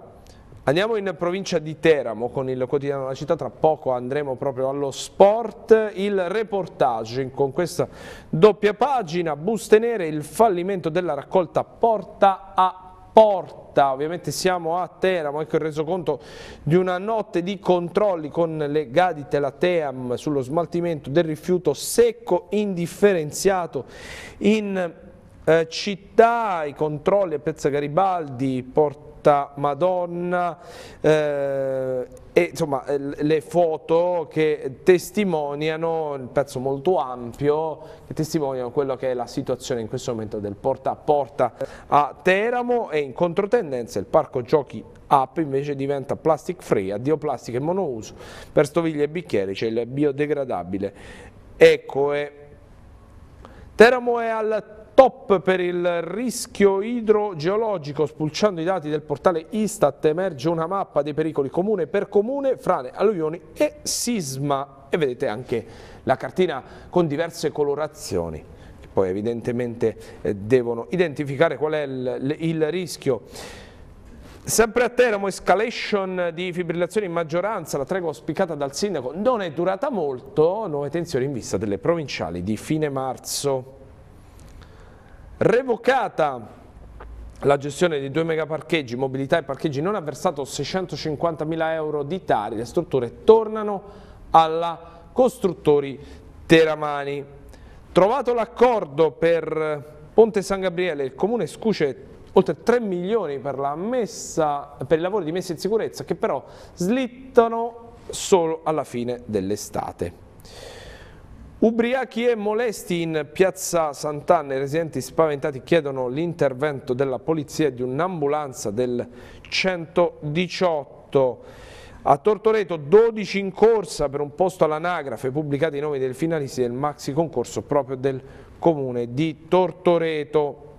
Andiamo in provincia di Teramo con il quotidiano della città, tra poco andremo proprio allo sport, il reportage con questa doppia pagina, buste nere, il fallimento della raccolta porta a porta. Ovviamente siamo a Teramo, ecco il resoconto di una notte di controlli con le gadite, la Team sullo smaltimento del rifiuto secco indifferenziato in eh, città, i controlli a Piazza Garibaldi, Porta Santa Madonna eh, e insomma eh, le foto che testimoniano, un pezzo molto ampio, che testimoniano quello che è la situazione in questo momento del porta a porta a Teramo e in controtendenza il parco giochi app invece diventa plastic free, addio plastica e monouso, per stoviglie e bicchieri c'è cioè il biodegradabile. Ecco, è... Eh, Teramo è al Top per il rischio idrogeologico, spulciando i dati del portale Istat emerge una mappa dei pericoli comune per comune, frane, alluvioni e sisma. E vedete anche la cartina con diverse colorazioni che poi evidentemente eh, devono identificare qual è il, il rischio. Sempre a Teramo, escalation di fibrillazioni in maggioranza, la tregua auspicata dal sindaco non è durata molto, nuove tensioni in vista delle provinciali di fine marzo. Revocata la gestione di due megaparcheggi, mobilità e parcheggi non ha versato 650 mila euro di tari, le strutture tornano alla costruttori teramani. Trovato l'accordo per Ponte San Gabriele, il comune scuce oltre 3 milioni per, la messa, per i lavori di messa in sicurezza che però slittano solo alla fine dell'estate. Ubriachi e molesti in piazza Sant'Anna, i residenti spaventati chiedono l'intervento della polizia e di un'ambulanza del 118. A Tortoreto 12 in corsa per un posto all'anagrafe, pubblicati i nomi dei finalisti del maxi concorso proprio del comune di Tortoreto.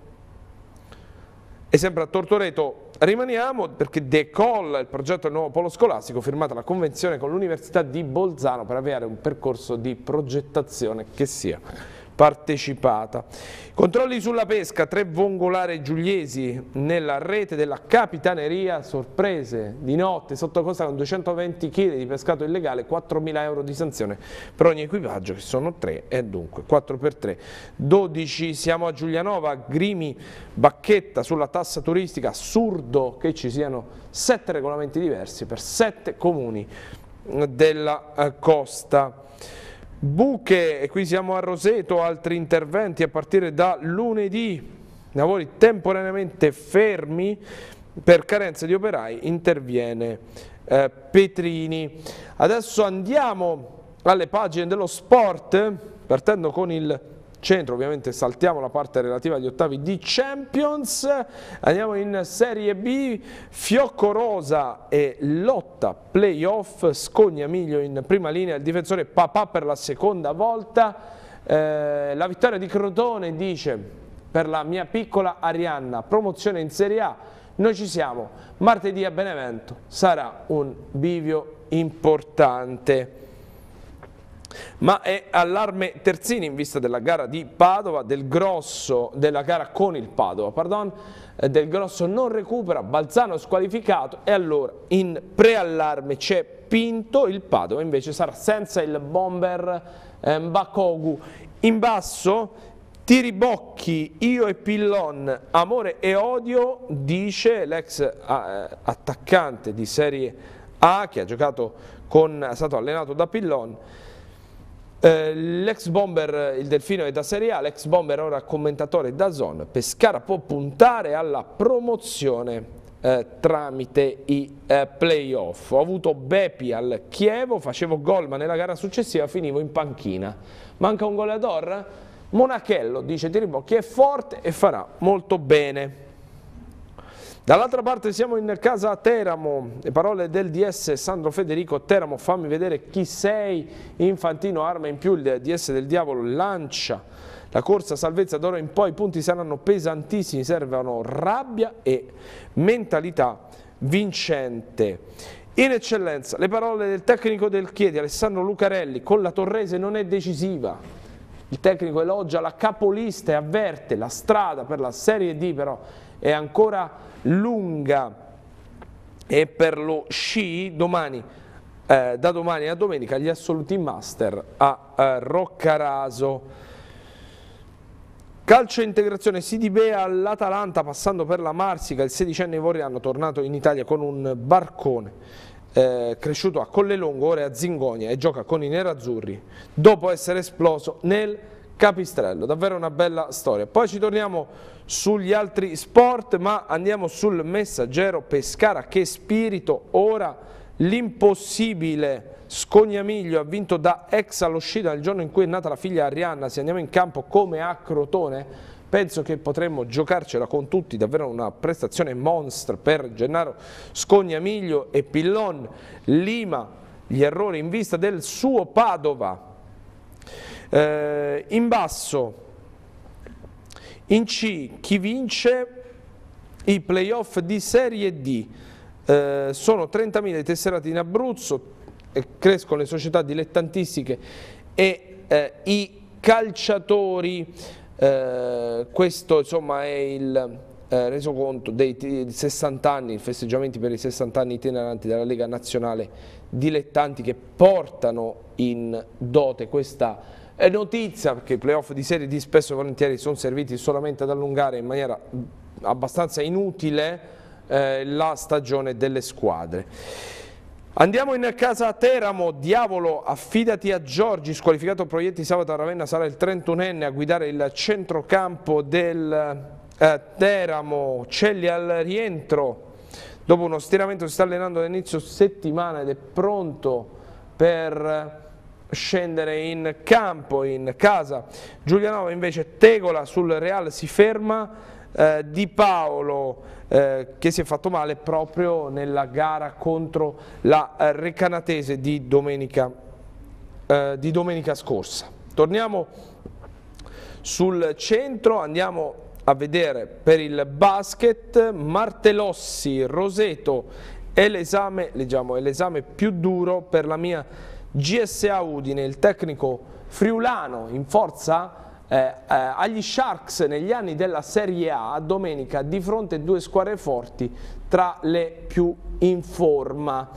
E sempre a Tortoreto rimaniamo perché decolla il progetto del nuovo polo scolastico, firmata la convenzione con l'Università di Bolzano per avviare un percorso di progettazione che sia partecipata. Controlli sulla pesca, tre vongolare giuliesi nella rete della Capitaneria, sorprese di notte, sotto costa con 220 kg di pescato illegale, 4.000 euro di sanzione per ogni equipaggio, che sono tre e dunque 4x3, 12, siamo a Giulianova, Grimi, Bacchetta sulla tassa turistica, assurdo che ci siano sette regolamenti diversi per sette comuni della eh, costa buche, e qui siamo a Roseto, altri interventi a partire da lunedì, lavori temporaneamente fermi per carenza di operai, interviene eh, Petrini. Adesso andiamo alle pagine dello sport, partendo con il centro, ovviamente saltiamo la parte relativa agli ottavi di Champions, andiamo in Serie B, Fiocco Rosa e lotta playoff, Scogna Miglio in prima linea, il difensore Papà per la seconda volta, eh, la vittoria di Crotone dice per la mia piccola Arianna, promozione in Serie A, noi ci siamo, martedì a Benevento sarà un bivio importante ma è allarme Terzini in vista della gara di Padova, del grosso, della gara con il Padova, pardon, eh, del grosso non recupera, Balzano squalificato e allora in preallarme c'è Pinto, il Padova invece sarà senza il bomber eh, Mbakogu. In basso Tiribocchi, io e Pillon, amore e odio, dice l'ex eh, attaccante di Serie A che ha giocato con, è stato allenato da Pillon, eh, l'ex bomber, il Delfino è da Serie A, l'ex bomber ora commentatore da Zone. Pescara può puntare alla promozione eh, tramite i eh, playoff. Ho avuto Bepi al Chievo, facevo gol ma nella gara successiva finivo in panchina. Manca un goleador? Monachello, dice Tiribocchi, è forte e farà molto bene. Dall'altra parte siamo in casa Teramo, le parole del DS Sandro Federico, Teramo fammi vedere chi sei, Infantino arma in più, il DS del diavolo lancia la corsa salvezza d'ora in poi, i punti saranno pesantissimi, servono rabbia e mentalità vincente. In eccellenza, le parole del tecnico del Chiedi, Alessandro Lucarelli, con la Torrese non è decisiva. Il tecnico elogia la capolista e avverte la strada per la Serie D, però è ancora lunga e per lo sci domani eh, da domani a domenica gli assoluti master a eh, Roccaraso. Calcio e integrazione si Bea all'Atalanta passando per la Marsica, il sedicenne ivoriano tornato in Italia con un barcone eh, cresciuto a Collelongo, ora è a Zingonia e gioca con i nerazzurri dopo essere esploso nel Capistrello. Davvero una bella storia. Poi ci torniamo sugli altri sport, ma andiamo sul messaggero Pescara che spirito ora l'impossibile. Scognamiglio ha vinto da ex all'uscita nel giorno in cui è nata la figlia Arianna, se andiamo in campo come a Crotone penso che potremmo giocarcela con tutti, davvero una prestazione monster per Gennaro Scognamiglio e Pillon Lima, gli errori in vista del suo Padova. Eh, in basso in C chi vince i playoff di Serie D eh, sono 30.000 i tesserati in Abruzzo, eh, crescono le società dilettantistiche e eh, i calciatori, eh, questo insomma è il eh, resoconto dei 60 anni, i festeggiamenti per i 60 anni itineranti della Lega Nazionale Dilettanti che portano in dote questa notizia perché i playoff di Serie di spesso e volentieri sono serviti solamente ad allungare in maniera abbastanza inutile eh, la stagione delle squadre. Andiamo in casa Teramo, Diavolo, affidati a Giorgi, squalificato proietti sabato a Ravenna, sarà il 31enne a guidare il centrocampo del eh, Teramo, Celli al rientro, dopo uno stiramento si sta allenando all'inizio settimana ed è pronto per scendere in campo, in casa. Giulianova invece Tegola sul Real si ferma, eh, Di Paolo eh, che si è fatto male proprio nella gara contro la Recanatese di domenica, eh, di domenica scorsa. Torniamo sul centro, andiamo a vedere per il basket Martelossi, Roseto è l'esame più duro per la mia GSA Udine, il tecnico friulano in forza eh, eh, agli Sharks negli anni della Serie A domenica di fronte a due squadre forti tra le più in forma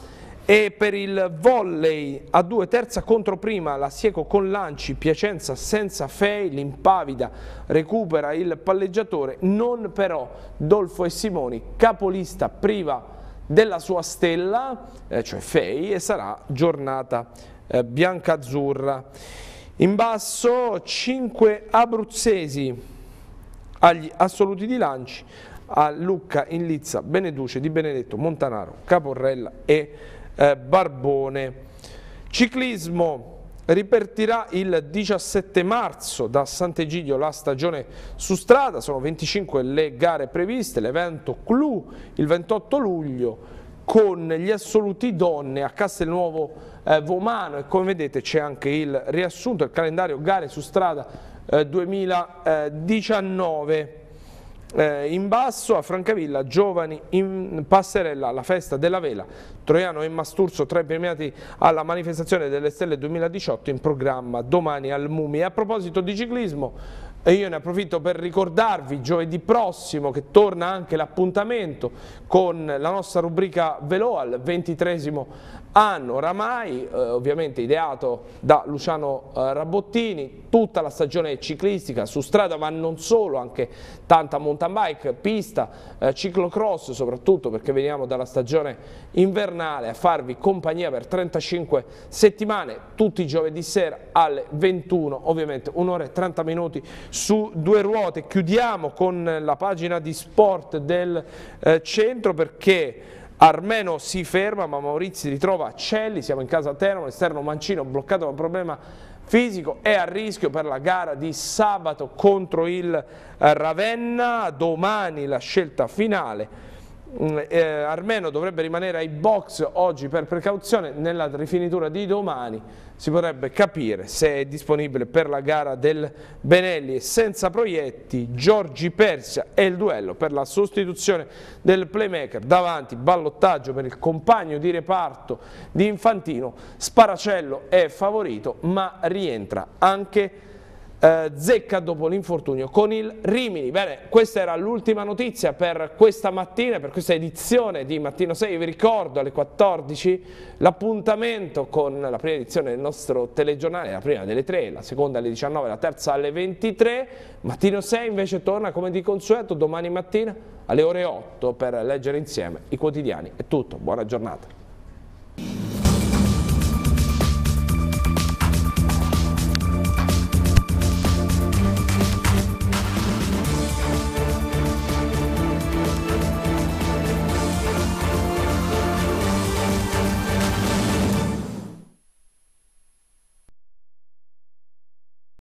e per il volley a due terza contro prima la Sieco con Lanci, Piacenza senza Fei, l'impavida recupera il palleggiatore, non però Dolfo e Simoni, capolista priva di della sua stella, eh, cioè Fei, e sarà giornata eh, bianca-azzurra. In basso 5 abruzzesi agli assoluti di lanci, a Lucca, Inlizza, Beneduce, Di Benedetto, Montanaro, Caporrella e eh, Barbone. Ciclismo ripartirà il 17 marzo da Sant'Egidio la stagione su strada, sono 25 le gare previste, l'evento clou il 28 luglio con gli assoluti donne a Castelnuovo eh, Vomano e come vedete c'è anche il riassunto, il calendario gare su strada eh, 2019. Eh, in basso a Francavilla, giovani in passerella alla festa della vela. Troiano e Masturzo tra i premiati alla manifestazione delle stelle 2018 in programma domani al Mumi. a proposito di ciclismo, eh, io ne approfitto per ricordarvi giovedì prossimo che torna anche l'appuntamento con la nostra rubrica Velo al ventitresimo anno oramai, eh, ovviamente ideato da Luciano eh, Rabottini, tutta la stagione ciclistica su strada ma non solo, anche tanta mountain bike, pista, eh, ciclocross soprattutto perché veniamo dalla stagione invernale a farvi compagnia per 35 settimane, tutti i giovedì sera alle 21, ovviamente un'ora e 30 minuti su due ruote. Chiudiamo con la pagina di sport del eh, centro perché Armeno si ferma, ma Maurizio ritrova Celli, siamo in casa a Teramo, esterno Mancino bloccato da un problema fisico, è a rischio per la gara di sabato contro il eh, Ravenna, domani la scelta finale eh, Armeno dovrebbe rimanere ai box oggi per precauzione, nella rifinitura di domani si potrebbe capire se è disponibile per la gara del Benelli senza proietti, Giorgi Persia e il duello per la sostituzione del playmaker, davanti ballottaggio per il compagno di reparto di Infantino, Sparacello è favorito ma rientra anche eh, zecca dopo l'infortunio con il Rimini. Bene, questa era l'ultima notizia per questa mattina, per questa edizione di Mattino 6. Vi ricordo alle 14 l'appuntamento con la prima edizione del nostro telegiornale, la prima delle 3, la seconda alle 19, la terza alle 23. Mattino 6 invece torna come di consueto domani mattina alle ore 8 per leggere insieme i quotidiani. È tutto, buona giornata.